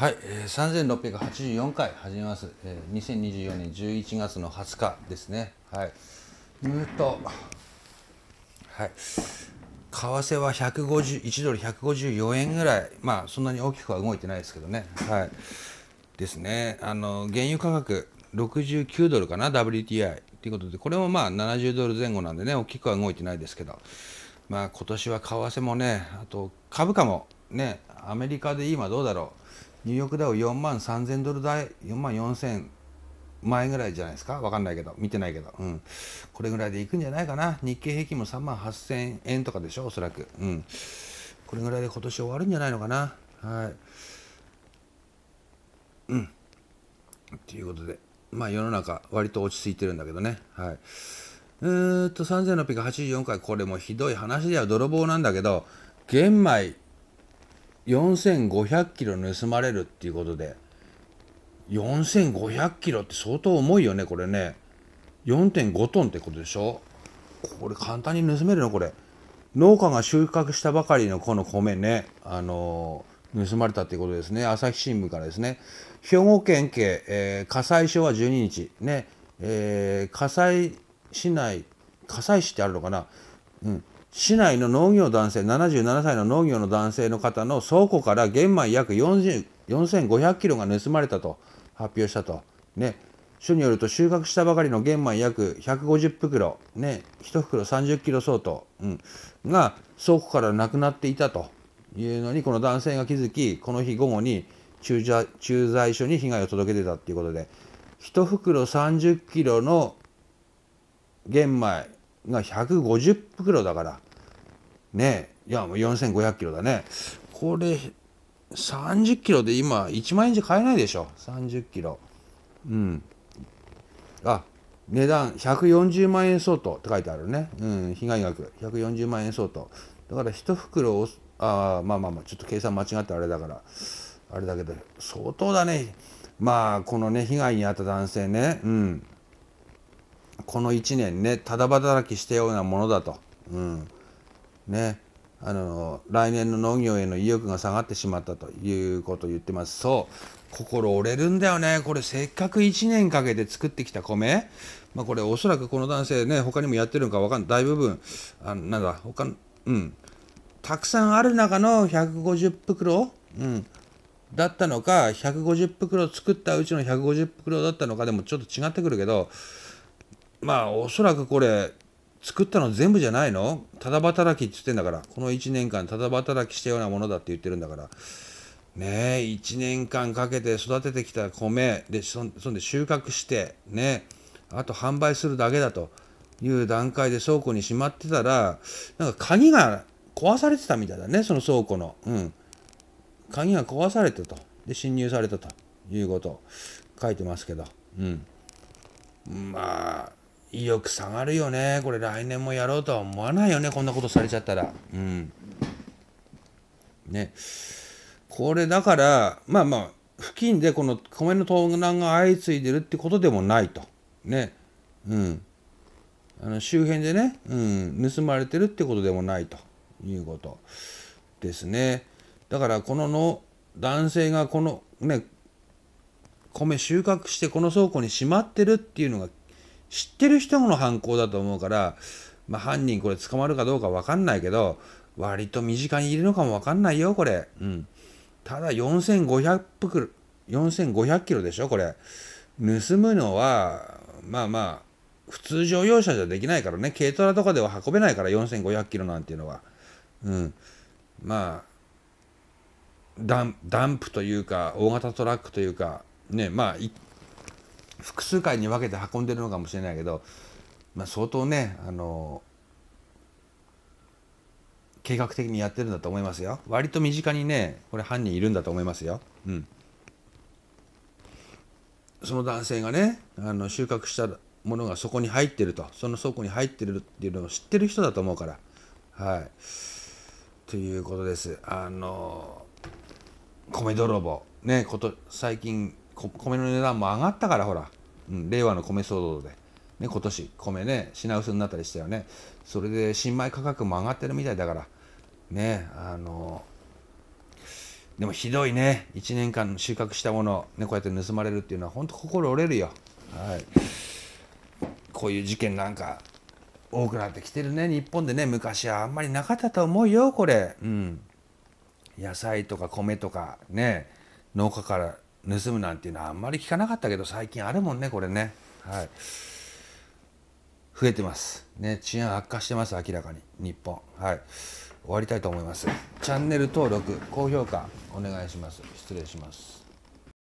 はい、えー、3684回始めます、えー、2024年11月の20日ですねはいうんとはい為替は1 5 1ドル154円ぐらいまあそんなに大きくは動いてないですけどねはいですねあの原油価格69ドルかな WTI ということでこれもまあ70ドル前後なんでね大きくは動いてないですけどまあ今年は為替もねあと株価もねアメリカで今どうだろうニューヨークダウ4万3000ドル台4万4000前ぐらいじゃないですか分かんないけど見てないけど、うん、これぐらいでいくんじゃないかな日経平均も3万8000円とかでしょおそらく、うん、これぐらいで今年終わるんじゃないのかなはいうんということでまあ世の中割と落ち着いてるんだけどねはいえー、っと3684回これもひどい話では泥棒なんだけど玄米4500キロ盗まれるっていうことで4500キロって相当重いよねこれね4.5トンってことでしょこれ簡単に盗めるのこれ農家が収穫したばかりのこの米ねあのー、盗まれたっていうことですね朝日新聞からですね兵庫県警、えー、火災署は12日ね、えー、火災市内火災市ってあるのかな、うん、市内の農業男性77歳の農業の男性の方の倉庫から玄米約4500キロが盗まれたと発表したと、ね、署によると収穫したばかりの玄米約150袋、ね、1袋30キロ相当、うん、が倉庫からなくなっていたというのにこの男性が気づきこの日午後に駐在駐在所に被害を届け出たということで1袋30キロの玄米が150袋だからねいやもう4500キロだねこれ30キロで今1万円じゃ買えないでしょ30キロうんあ値段140万円相当って書いてあるね、うん、被害額140万円相当だから1袋をあまあまあまあちょっと計算間違ってあれだからあれだけど相当だねまあこのね被害に遭った男性ねうんこの1年ねただ働きしたようなものだと、うん、ねあの来年の農業への意欲が下がってしまったということを言ってますそう心折れるんだよねこれせっかく1年かけて作ってきた米、まあ、これおそらくこの男性ね他にもやってるのか分かんない大部分あなんだ他うんたくさんある中の150袋、うん、だったのか150袋作ったうちの150袋だったのかでもちょっと違ってくるけどまあおそらくこれ作ったの全部じゃないのただ働きって言ってんだからこの1年間ただ働きしたようなものだって言ってるんだからねえ1年間かけて育ててきた米でそんで収穫してねあと販売するだけだという段階で倉庫にしまってたらなんか鍵が壊されてたみたいだねその倉庫の、うん、鍵が壊されてとで侵入されたということ書いてますけど、うん、まあ意欲下がるよねこれ来年もやろうとは思わないよねこんなことされちゃったらうんねこれだからまあまあ付近でこの米の盗難が相次いでるってことでもないとねうんあの周辺でね、うん、盗まれてるってことでもないということですねだからこのの男性がこのね米収穫してこの倉庫にしまってるっていうのが知ってる人の犯行だと思うから、まあ、犯人これ捕まるかどうか分かんないけど、割と身近にいるのかも分かんないよ、これ。うん。ただ4500袋、4500キロでしょ、これ。盗むのは、まあまあ、普通乗用車じゃできないからね、軽トラとかでは運べないから、4500キロなんていうのは。うん。まあ、ダンダンプというか、大型トラックというか、ね、まあ、複数回に分けて運んでるのかもしれないけど、まあ、相当ねあの計画的にやってるんだと思いますよ割と身近にねこれ犯人いるんだと思いますよ、うん、その男性がねあの収穫したものがそこに入ってるとその倉庫に入ってるっていうのを知ってる人だと思うからはいということですあの米泥棒ねこと最近米の値段も上がったからほら、うん、令和の米騒動で。ね、今年米ね品薄になったりしたよねそれで新米価格も上がってるみたいだからねあのでもひどいね1年間収穫したもの、ね、こうやって盗まれるっていうのは本当心折れるよ、はい、こういう事件なんか多くなってきてるね日本でね昔はあんまりなかったと思うよこれ、うん、野菜とか米とかね農家から盗むなんていうのはあんまり聞かなかったけど最近あるもんねこれねはい増えてますね治安悪化してます明らかに日本はい終わりたいと思いますチャンネル登録高評価お願いします失礼します